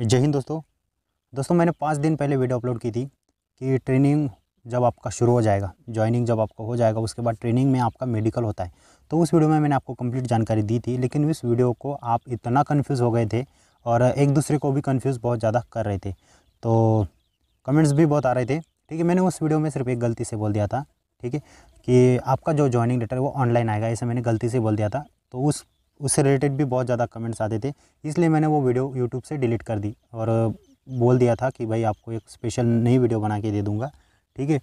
जय हिंद दोस्तों दोस्तों मैंने पाँच दिन पहले वीडियो अपलोड की थी कि ट्रेनिंग जब आपका शुरू हो जाएगा ज्वाइनिंग जब आपका हो जाएगा उसके बाद ट्रेनिंग में आपका मेडिकल होता है तो उस वीडियो में मैंने आपको कंप्लीट जानकारी दी थी लेकिन उस वीडियो को आप इतना कन्फ्यूज़ हो गए थे और एक दूसरे को भी कन्फ्यूज़ बहुत ज़्यादा कर रहे थे तो कमेंट्स भी बहुत आ रहे थे ठीक है मैंने उस वीडियो में सिर्फ एक गलती से बोल दिया था ठीक है कि आपका जो ज्वाइनिंग लेटर है वो ऑनलाइन आएगा ऐसे मैंने गलती से बोल दिया था तो उस उससे रिलेटेड भी बहुत ज़्यादा कमेंट्स आते थे इसलिए मैंने वो वीडियो यूट्यूब से डिलीट कर दी और बोल दिया था कि भाई आपको एक स्पेशल नई वीडियो बना के दे दूँगा ठीक है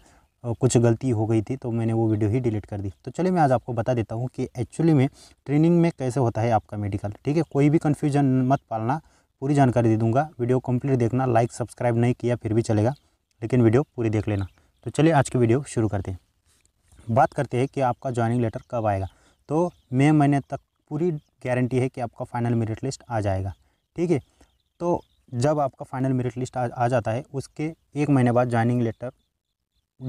कुछ गलती हो गई थी तो मैंने वो वीडियो ही डिलीट कर दी तो चलिए मैं आज आपको बता देता हूँ कि एक्चुअली में ट्रेनिंग में कैसे होता है आपका मेडिकल ठीक है कोई भी कन्फ्यूजन मत पालना पूरी जानकारी दे दूँगा वीडियो कम्प्लीट देखना लाइक सब्सक्राइब नहीं किया फिर भी चलेगा लेकिन वीडियो पूरी देख लेना तो चलिए आज की वीडियो शुरू करते हैं बात करते हैं कि आपका ज्वाइनिंग लेटर कब आएगा तो मैं महीने तक पूरी गारंटी है कि आपका फाइनल मेरिट लिस्ट आ जाएगा ठीक है तो जब आपका फाइनल मेरिट लिस्ट आ, आ जाता है उसके एक महीने बाद ज्वाइनिंग लेटर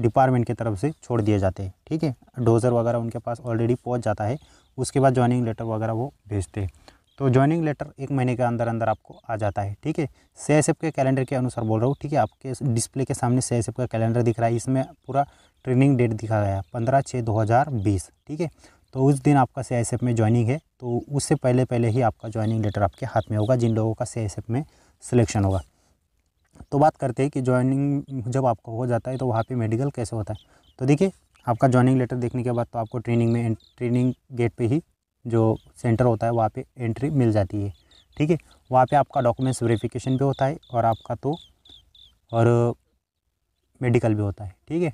डिपार्टमेंट की तरफ से छोड़ दिए जाते हैं ठीक है डोज़र वगैरह उनके पास ऑलरेडी पहुंच जाता है उसके बाद ज्वाइनिंग लेटर वगैरह वो भेजते हैं तो ज्वाइनिंग लेटर एक महीने के अंदर अंदर आपको आ जाता है ठीक है सी के कैलेंडर के अनुसार बोल रहा हूँ ठीक है आपके डिस्प्ले के सामने सी का कैलेंडर दिख रहा है इसमें पूरा ट्रेनिंग डेट दिखा गया है पंद्रह छः दो ठीक है तो उस दिन आपका सी में ज्वाइनिंग है तो उससे पहले पहले ही आपका ज्वाइनिंग लेटर आपके हाथ में होगा जिन लोगों का सी में सिलेक्शन होगा तो बात करते हैं कि ज्वाइनिंग जब आपका हो जाता है तो वहाँ पे मेडिकल कैसे होता है तो देखिए आपका ज्वाइनिंग लेटर देखने के बाद तो आपको ट्रेनिंग में ट्रेनिंग गेट पे ही जो सेंटर होता है वहाँ पे एंट्री मिल जाती है ठीक है वहाँ पे आपका डॉक्यूमेंट्स वेरिफिकेशन भी होता है और आपका तो और मेडिकल भी होता है ठीक है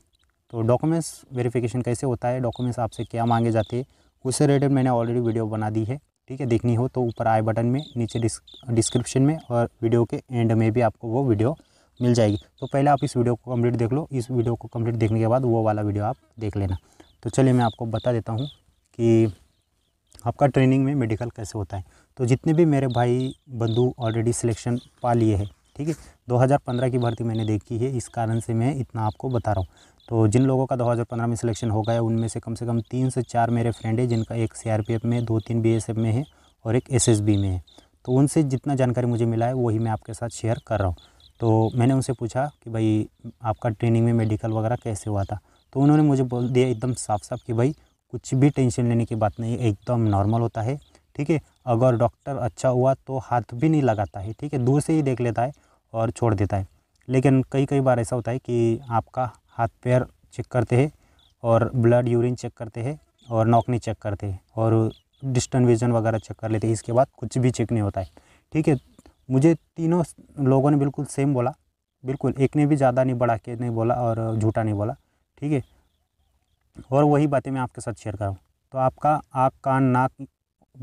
तो डॉक्यूमेंट्स वेरिफिकेशन कैसे होता है डॉक्यूमेंट्स आपसे क्या मांगे जाते हैं उससे रिलेटेड मैंने ऑलरेडी वीडियो बना दी है ठीक है देखनी हो तो ऊपर आई बटन में नीचे डिस्क्रिप्शन में और वीडियो के एंड में भी आपको वो वीडियो मिल जाएगी तो पहले आप इस वीडियो को कम्प्लीट देख लो इस वीडियो को कम्प्लीट देखने के बाद वो वाला वीडियो आप देख लेना तो चलिए मैं आपको बता देता हूँ कि आपका ट्रेनिंग में मेडिकल कैसे होता है तो जितने भी मेरे भाई बंधु ऑलरेडी सिलेक्शन पा लिए हैं ठीक है 2015 की भर्ती मैंने देखी है इस कारण से मैं इतना आपको बता रहा हूँ तो जिन लोगों का 2015 में सिलेक्शन हो गया उनमें से कम से कम तीन से चार मेरे फ्रेंड हैं जिनका एक सीआरपीएफ में दो तीन बीएसएफ में है और एक एसएसबी में है तो उनसे जितना जानकारी मुझे मिला है वही मैं आपके साथ शेयर कर रहा हूँ तो मैंने उनसे पूछा कि भाई आपका ट्रेनिंग में मेडिकल वगैरह कैसे हुआ था तो उन्होंने मुझे बोल दिया एकदम साफ साफ कि भाई कुछ भी टेंशन लेने की बात नहीं एकदम नॉर्मल होता है ठीक है अगर डॉक्टर अच्छा हुआ तो हाथ भी नहीं लगाता है ठीक है दूर से ही देख लेता है और छोड़ देता है लेकिन कई कई बार ऐसा होता है कि आपका हाथ पैर चेक करते हैं और ब्लड यूरिन चेक करते हैं और नौकनी चेक करते हैं और डिस्टेंट विजन वगैरह चेक कर लेते हैं इसके बाद कुछ भी चेक नहीं होता है ठीक है मुझे तीनों लोगों ने बिल्कुल सेम बोला बिल्कुल एक ने भी ज़्यादा नहीं बढ़ा के नहीं बोला और झूठा नहीं बोला ठीक है और वही बातें मैं आपके साथ शेयर कर रहा हूँ तो आपका आँख कान नाक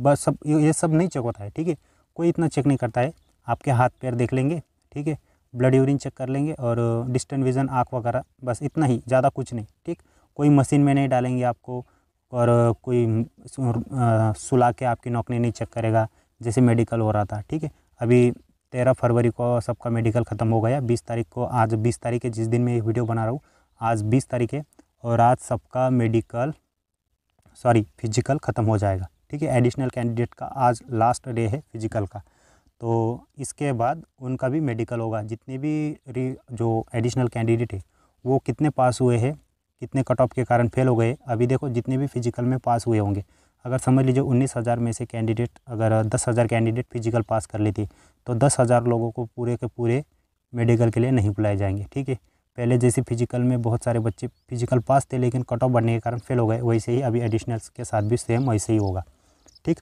बस सब ये सब नहीं चेक होता है ठीक है कोई इतना चेक नहीं करता है आपके हाथ पैर देख लेंगे ठीक है ब्लड यूरिन चेक कर लेंगे और डिस्टेंट विज़न आँख वगैरह बस इतना ही ज़्यादा कुछ नहीं ठीक कोई मशीन में नहीं डालेंगे आपको और कोई सुला के आपकी नौकरी नहीं चेक करेगा जैसे मेडिकल हो रहा था ठीक है अभी तेरह फरवरी को सबका मेडिकल ख़त्म हो गया बीस तारीख को आज बीस तारीख है जिस दिन मैं ये वीडियो बना रहा हूँ आज बीस तारीख है और आज सबका मेडिकल सॉरी फिजिकल ख़त्म हो जाएगा ठीक है एडिशनल कैंडिडेट का आज लास्ट डे है फिजिकल का तो इसके बाद उनका भी मेडिकल होगा जितने भी जो एडिशनल कैंडिडेट है वो कितने पास हुए हैं कितने कट ऑफ के कारण फेल हो गए अभी देखो जितने भी फिजिकल में पास हुए होंगे अगर समझ लीजिए उन्नीस हज़ार में से कैंडिडेट अगर दस हज़ार कैंडिडेट फिजिकल पास कर लेते तो दस हज़ार लोगों को पूरे के पूरे मेडिकल के लिए नहीं बुलाए जाएंगे ठीक है पहले जैसे फिजिकल में बहुत सारे बच्चे फिजिकल पास थे लेकिन कट ऑफ बढ़ने के कारण फेल हो गए वैसे ही अभी एडिशनल्स के साथ भी सेम वैसे ही होगा ठीक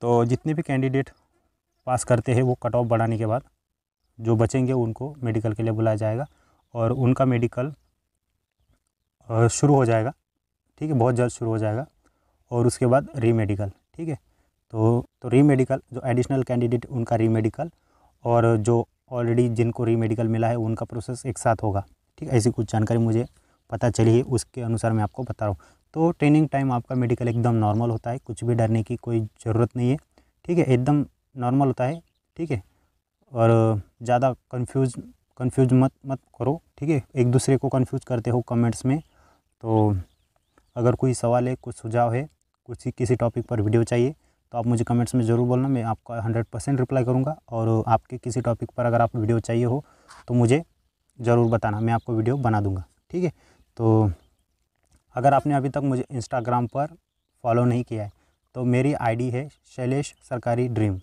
तो जितने भी कैंडिडेट पास करते हैं वो कट ऑफ बढ़ाने के बाद जो बचेंगे उनको मेडिकल के लिए बुलाया जाएगा और उनका मेडिकल शुरू हो जाएगा ठीक है बहुत जल्द शुरू हो जाएगा और उसके बाद री मेडिकल ठीक है तो तो री मेडिकल जो एडिशनल कैंडिडेट उनका री मेडिकल और जो ऑलरेडी जिनको री मेडिकल मिला है उनका प्रोसेस एक साथ होगा ठीक है ऐसी कुछ जानकारी मुझे पता चली है उसके अनुसार मैं आपको बता रहा हूँ तो ट्रेनिंग टाइम आपका मेडिकल एकदम नॉर्मल होता है कुछ भी डरने की कोई ज़रूरत नहीं है ठीक है एकदम नॉर्मल होता है ठीक है और ज़्यादा कंफ्यूज कंफ्यूज मत मत करो ठीक है एक दूसरे को कंफ्यूज करते हो कमेंट्स में तो अगर कोई सवाल है कुछ सुझाव है कुछ किसी टॉपिक पर वीडियो चाहिए तो आप मुझे कमेंट्स में ज़रूर बोलना मैं आपका हंड्रेड परसेंट रिप्लाई करूँगा और आपके किसी टॉपिक पर अगर आप वीडियो चाहिए हो तो मुझे ज़रूर बताना मैं आपको वीडियो बना दूँगा ठीक है तो अगर आपने अभी तक मुझे इंस्टाग्राम पर फॉलो नहीं किया है तो मेरी आईडी है शैलेश सरकारी ड्रीम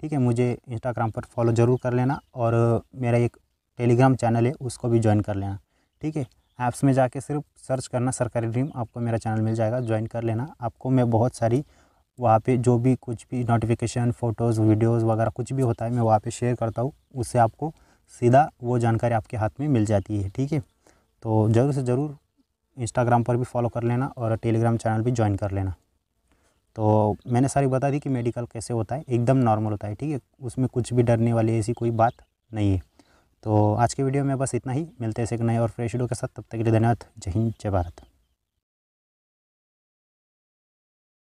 ठीक है मुझे इंस्टाग्राम पर फॉलो ज़रूर कर लेना और मेरा एक टेलीग्राम चैनल है उसको भी ज्वाइन कर लेना ठीक है ऐप्स में जाके सिर्फ सर्च करना सरकारी ड्रीम आपको मेरा चैनल मिल जाएगा ज्वाइन कर लेना आपको मैं बहुत सारी वहाँ पे जो भी कुछ भी नोटिफिकेशन फ़ोटोज़ वीडियोज़ वगैरह कुछ भी होता है मैं वहाँ पे शेयर करता हूँ उससे आपको सीधा वो जानकारी आपके हाथ में मिल जाती है ठीक है तो ज़रूर से ज़रूर इंस्टाग्राम पर भी फॉलो कर लेना और टेलीग्राम चैनल भी ज्वाइन कर लेना तो मैंने सारी बता दी कि मेडिकल कैसे होता है एकदम नॉर्मल होता है ठीक है उसमें कुछ भी डरने वाली ऐसी कोई बात नहीं है तो आज के वीडियो में बस इतना ही मिलते हैं ऐसे एक नए और फ्रेश वीडियो के साथ तब तक के लिए धन्यवाद जय हिंद जय भारत